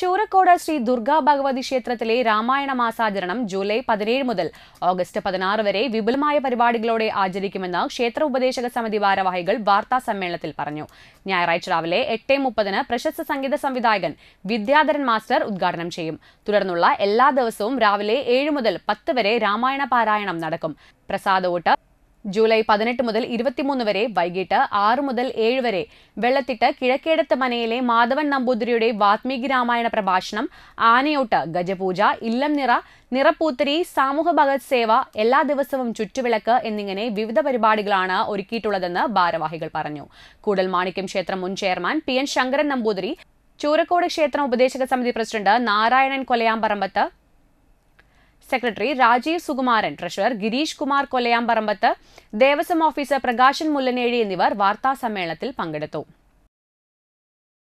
ചൂരക്കോട് ശ്രീ ദുർഗാ ഭഗവതി ക്ഷേത്രത്തിലെ രാമായണ മാസാചരണം ജൂലൈ പതിനേഴ് മുതൽ ഓഗസ്റ്റ് പതിനാറ് വരെ വിപുലമായ പരിപാടികളോടെ ആചരിക്കുമെന്ന് ക്ഷേത്ര ഉപദേശക സമിതി ഭാരവാഹികൾ വാർത്താ സമ്മേളനത്തിൽ പറഞ്ഞു ഞായറാഴ്ച രാവിലെ എട്ട് മുപ്പതിന് പ്രശസ്ത സംഗീത സംവിധായകൻ വിദ്യാധരൻ മാസ്റ്റർ ഉദ്ഘാടനം ചെയ്യും തുടർന്നുള്ള എല്ലാ ദിവസവും രാവിലെ ഏഴ് മുതൽ പത്ത് വരെ രാമായണ പാരായണം നടക്കും പ്രസാദ ജൂലൈ പതിനെട്ട് മുതൽ ഇരുപത്തിമൂന്ന് വരെ വൈകിട്ട് ആറ് മുതൽ ഏഴ് വരെ വെള്ളത്തിട്ട് കിഴക്കേടത്ത് മനയിലെ മാധവൻ നമ്പൂതിരിയുടെ വാത്മീകി രാമായണ പ്രഭാഷണം ആനയോട്ട് ഗജപൂജ ഇല്ലം നിറ നിറപ്പൂത്തിരി സാമൂഹ ഭഗത് സേവ എല്ലാ ദിവസവും ചുറ്റുവിളക്ക് എന്നിങ്ങനെ വിവിധ പരിപാടികളാണ് ഒരുക്കിയിട്ടുള്ളതെന്ന് ഭാരവാഹികൾ പറഞ്ഞു കൂടൽ മാണിക്യം ക്ഷേത്രം മുൻ chairman P N Sankaran Namboothiri Choorakkode ക്ഷേത്രം ഉപദേശക സമിതി president Narayanan Kolayamparambath secretary Rajeev Sukumaran treasurer Girish Kumar Kolayamparambath Devaswom officer Prakashan Mullanezhi എന്നിവർ വാർത്താ സമ്മേളനത്തിൽ പങ്കെടുത്തു